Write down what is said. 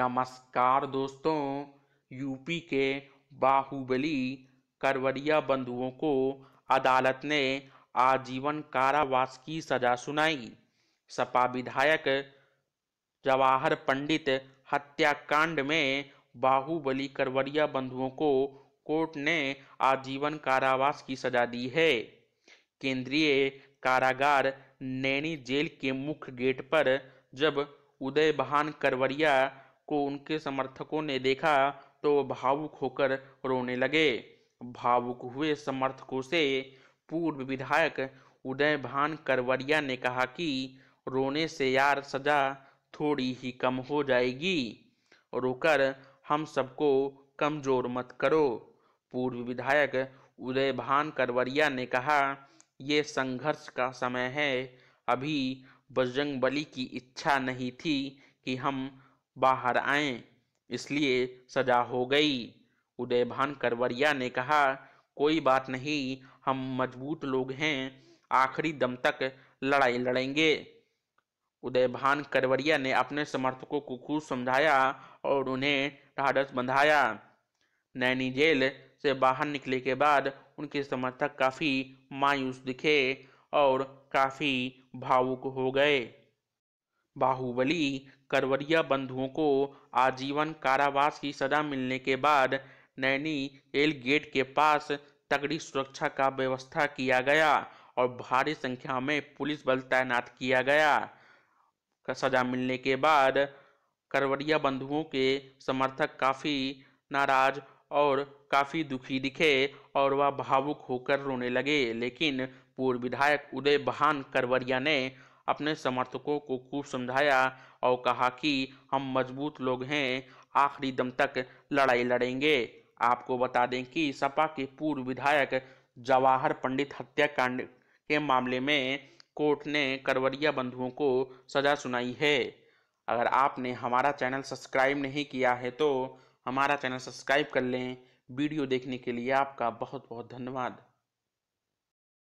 नमस्कार दोस्तों यूपी के बाहुबली करवरिया बंधुओं को अदालत ने आजीवन कारावास की सजा सुनाई सपा विधायक जवाहर पंडित हत्याकांड में बाहुबली करवरिया बंधुओं को कोर्ट ने आजीवन कारावास की सजा दी है केंद्रीय कारागार नैनी जेल के मुख्य गेट पर जब उदय बहान करवरिया को उनके समर्थकों ने देखा तो भावुक होकर रोने लगे भावुक हुए समर्थकों से पूर्व विधायक उदय भान करवरिया ने कहा कि रोने से यार सजा थोड़ी ही कम हो जाएगी रोकर हम सबको कमजोर मत करो पूर्व विधायक उदय भान करवरिया ने कहा यह संघर्ष का समय है अभी बजरंग बली की इच्छा नहीं थी कि हम बाहर आए इसलिए सजा हो गई उदयभान करवरिया ने कहा कोई बात नहीं हम मजबूत लोग हैं आखिरी दम तक लड़ाई लड़ेंगे उदयभान करवरिया ने अपने समर्थकों को खूब समझाया और उन्हें ढाढ़स बंधाया नैनी जेल से बाहर निकले के बाद उनके समर्थक काफ़ी मायूस दिखे और काफ़ी भावुक हो गए बाहुबली करवरिया बंधुओं को आजीवन कारावास की सजा मिलने के बाद नैनी एल गेट के पास तगड़ी सुरक्षा का व्यवस्था किया गया और भारी संख्या में पुलिस बल तैनात किया गया सजा मिलने के बाद करवरिया बंधुओं के समर्थक काफ़ी नाराज और काफ़ी दुखी दिखे और वह भावुक होकर रोने लगे लेकिन पूर्व विधायक उदय बहान करवरिया ने अपने समर्थकों को खूब समझाया और कहा कि हम मजबूत लोग हैं आखिरी दम तक लड़ाई लड़ेंगे आपको बता दें कि सपा के पूर्व विधायक जवाहर पंडित हत्याकांड के मामले में कोर्ट ने करवरिया बंधुओं को सजा सुनाई है अगर आपने हमारा चैनल सब्सक्राइब नहीं किया है तो हमारा चैनल सब्सक्राइब कर लें वीडियो देखने के लिए आपका बहुत बहुत धन्यवाद